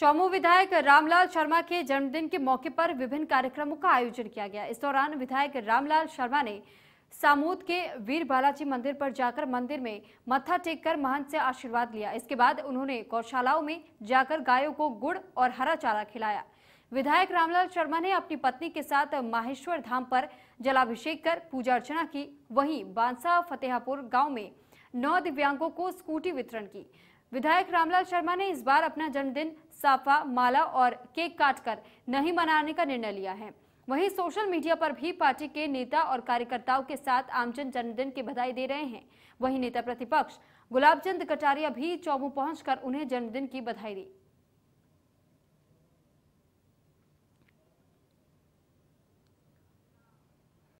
चौमू विधायक रामलाल शर्मा के जन्मदिन के मौके पर विभिन्न कार्यक्रमों का आयोजन किया गया इस दौरान विधायक रामलाल शर्मा ने सामूद के वीर बालाजी मंदिर पर जाकर मंदिर में मत्था टेक कर महंत से आशीर्वाद लिया इसके बाद उन्होंने गौशालाओं में जाकर गायों को गुड़ और हरा चारा खिलाया विधायक रामलाल शर्मा ने अपनी पत्नी के साथ माहेश्वर धाम पर जलाभिषेक कर पूजा अर्चना की वहीं बांसा फतेहापुर गांव में नौ दिव्यांगों को स्कूटी वितरण की विधायक रामलाल शर्मा ने इस बार अपना जन्मदिन साफा माला और केक काटकर नहीं मनाने का निर्णय लिया है वहीं सोशल मीडिया पर भी पार्टी के नेता और कार्यकर्ताओं के साथ आमजन जन्मदिन की बधाई दे रहे हैं वहीं नेता प्रतिपक्ष गुलाबचंद कटारिया भी चौमू पहुंचकर उन्हें जन्मदिन की बधाई दी